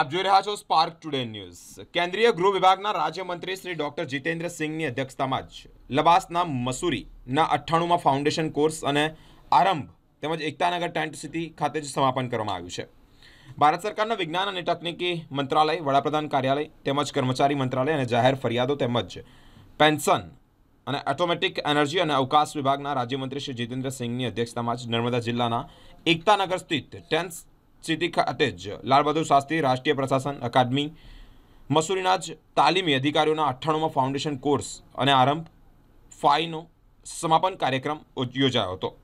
આપ જોઈ રહ્યા છો સ્પાર્ક ટુડે ન્યૂઝ કેન્દ્રીય ગૃહ વિભાગના રાજ્યમંત્રી શ્રી ડોક્ટર જીતેન્દ્ર સિંહની અધ્યક્ષતામાં જ લબાસના મસૂરીના અઠ્ઠાણુંમાં ફાઉન્ડેશન કોર્સ અને આરંભ તેમજ એકતાનગર ટેન્ટ સિટી ખાતે જ સમાપન કરવામાં આવ્યું છે ભારત સરકારના વિજ્ઞાન અને તકનીકી મંત્રાલય વડાપ્રધાન કાર્યાલય તેમજ કર્મચારી મંત્રાલય અને જાહેર ફરિયાદો તેમજ પેન્શન અને ઓટોમેટિક એનર્જી અને અવકાશ વિભાગના રાજ્યમંત્રી શ્રી જીતેન્દ્ર સિંહની અધ્યક્ષતામાં જ નર્મદા જિલ્લાના એકતાનગર સ્થિત ટેન્ટ સિટી ખાતે જ લાલબહાદુર શાસ્ત્રી રાષ્ટ્રીય પ્રશાસન અકાદમી મસૂરીના જ તાલીમી અધિકારીઓના અઠ્ઠાણુંમાં ફાઉન્ડેશન કોર્સ અને આરંભ ફાઈનો સમાપન કાર્યક્રમ યોજાયો હતો